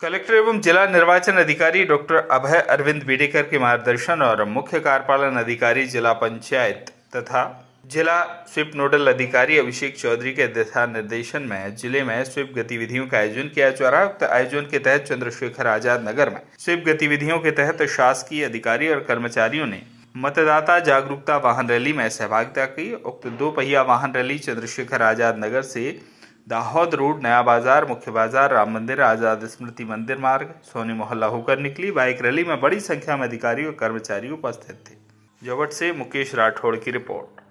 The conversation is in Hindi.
कलेक्टर एवं जिला निर्वाचन अधिकारी डॉक्टर अभय अरविंद बीडेकर के मार्गदर्शन और मुख्य कार्यपालन अधिकारी जिला पंचायत तथा जिला स्वीप नोडल अधिकारी अभिषेक चौधरी के दिशा निर्देशन में जिले में स्वीप गतिविधियों का आयोजन किया जा रहा है उक्त आयोजन के तहत चंद्रशेखर आजाद नगर में स्वीप गतिविधियों के तहत शासकीय अधिकारी और कर्मचारियों ने मतदाता जागरूकता वाहन रैली में सहभागिता की उक्त दो पहिया वाहन रैली चंद्रशेखर आजाद नगर से दाहोद रोड नया बाजार मुख्य बाजार राम मंदिर आज़ाद स्मृति मंदिर मार्ग सोनी मोहल्ला होकर निकली बाइक रैली में बड़ी संख्या में अधिकारी और कर्मचारी उपस्थित थे जबट से मुकेश राठौड़ की रिपोर्ट